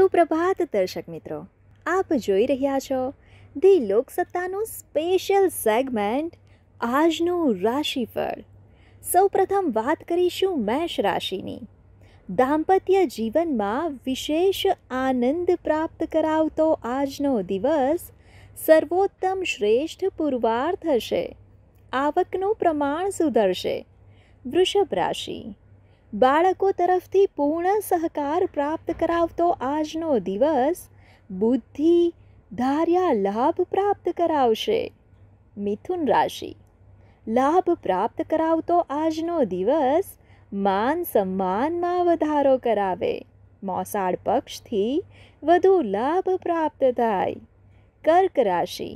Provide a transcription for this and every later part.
સુપ્રભાત દર્શક મિત્રો આપ જોઈ રહ્યા છો ધી લોકસત્તાનું સ્પેશિયલ સેગમેન્ટ આજનું રાશિફળ સૌપ્રથમ વાત કરીશું મેષ રાશિની દાંપત્ય જીવનમાં વિશેષ આનંદ પ્રાપ્ત કરાવતો આજનો દિવસ સર્વોત્તમ શ્રેષ્ઠ પુરવાર થશે આવકનું પ્રમાણ સુધરશે વૃષભ રાશિ બાળકો તરફથી પૂર્ણ સહકાર પ્રાપ્ત કરાવતો આજનો દિવસ બુદ્ધિ ધાર્યા લાભ પ્રાપ્ત કરાવશે મિથુન રાશિ લાભ પ્રાપ્ત કરાવતો આજનો દિવસ માન સન્માનમાં વધારો કરાવે મોસાળ પક્ષથી વધુ લાભ પ્રાપ્ત થાય કર્ક રાશિ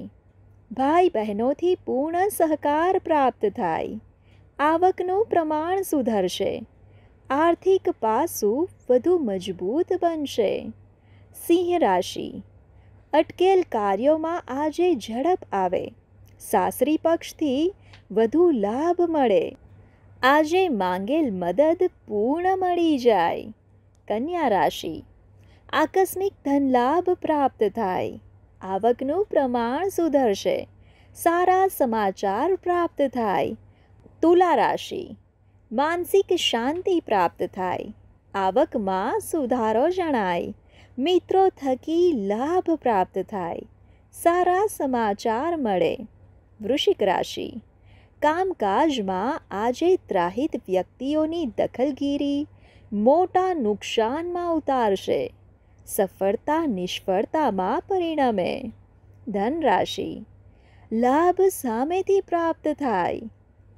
ભાઈ બહેનોથી પૂર્ણ સહકાર પ્રાપ્ત થાય આવકનું પ્રમાણ સુધરશે આર્થિક પાસું વધુ મજબૂત બનશે સિંહ રાશિ અટકેલ કાર્યોમાં આજે ઝડપ આવે સાસરી પક્ષથી વધુ લાભ મળે આજે માંગેલ મદદ પૂર્ણ મળી જાય કન્યા રાશિ આકસ્મિક ધનલાભ પ્રાપ્ત થાય આવકનું પ્રમાણ સુધરશે સારા સમાચાર પ્રાપ્ત થાય તુલા રાશિ માનસિક શાંતિ પ્રાપ્ત થાય આવકમાં સુધારો જણાય મિત્રો થકી લાભ પ્રાપ્ત થાય સારા સમાચાર મળે વૃશ્ચિક રાશિ કામકાજમાં આજે ત્રાહિત વ્યક્તિઓની દખલગીરી મોટા નુકસાનમાં ઉતારશે સફળતા નિષ્ફળતામાં પરિણમે ધનરાશિ લાભ સામેથી પ્રાપ્ત થાય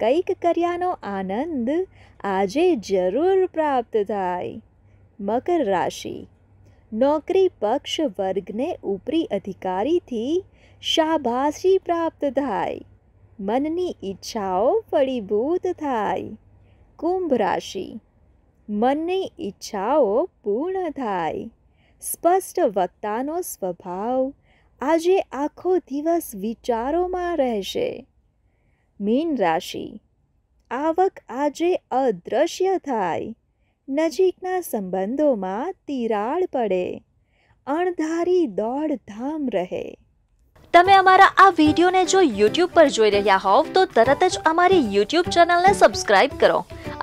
કંઈક કર્યાનો આનંદ આજે જરૂર પ્રાપ્ત થાય મકર રાશિ નોકરી પક્ષ વર્ગને ઉપરી અધિકારીથી શાબાશી પ્રાપ્ત થાય મનની ઈચ્છાઓ ફળીભૂત થાય કુંભ રાશિ મનની ઈચ્છાઓ પૂર્ણ થાય સ્પષ્ટ વક્તાનો સ્વભાવ આજે આખો દિવસ વિચારોમાં રહેશે મીન રાશિ આવક આજે અદૃશ્ય થાય નજીકના સંબંધોમાં તિરાડ પડે અણધારી દોડધામ રહે તમે અમારા આ વિડીયોને જો યુટ્યુબ પર જોઈ રહ્યા હોવ તો તરત જ અમારી યુટ્યુબ ચેનલને સબસ્ક્રાઇબ કરો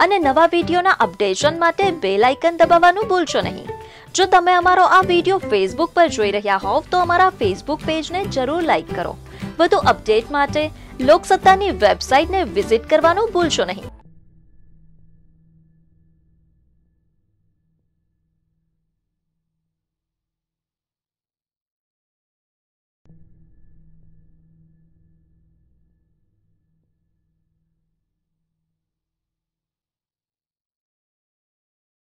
અને નવા વિડીયોના અપડેશન માટે બેલ આઇકન દબાવવાનું ભૂલશો નહીં જો તમે અમારો આ વિડીયો ફેસબુક પર જોઈ રહ્યા હોવ તો અમારા ફેસબુક પેજને જરૂર લાઇક કરો વધુ અપડેટ માટે લોકસત્તાની વેબસાઇટને વિઝિટ કરવાનું ભૂલશો નહીં